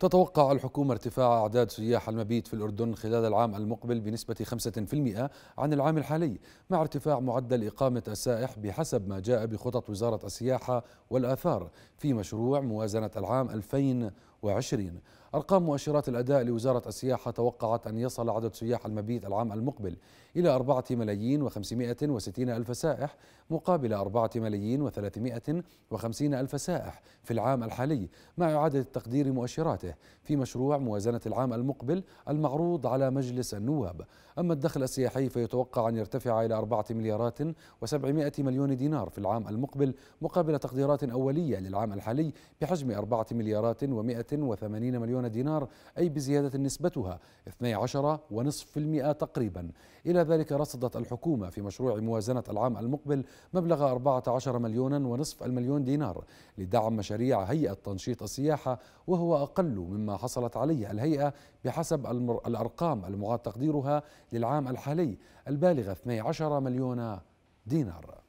تتوقع الحكومة ارتفاع أعداد سياح المبيت في الأردن خلال العام المقبل بنسبة 5% عن العام الحالي مع ارتفاع معدل إقامة السائح بحسب ما جاء بخطط وزارة السياحة والآثار في مشروع موازنة العام 2020 أرقام مؤشرات الأداء لوزارة السياحة توقعت أن يصل عدد سياح المبيت العام المقبل إلى 4 ملايين و560 ألف سائح مقابل 4 ملايين و350 ألف سائح في العام الحالي مع إعادة تقدير مؤشراته في مشروع موازنة العام المقبل المعروض على مجلس النواب أما الدخل السياحي فيتوقع أن يرتفع إلى 4 مليارات و700 مليون دينار في العام المقبل مقابل تقديرات أولية للعام الحالي بحجم 4 مليارات و180 مليون مليون دينار أي بزيادة نسبتها 12.5% تقريبا إلى ذلك رصدت الحكومة في مشروع موازنة العام المقبل مبلغ 14 مليون ونصف المليون دينار لدعم مشاريع هيئة تنشيط السياحة وهو أقل مما حصلت عليه الهيئة بحسب الأرقام المعاد تقديرها للعام الحالي البالغة 12 مليون دينار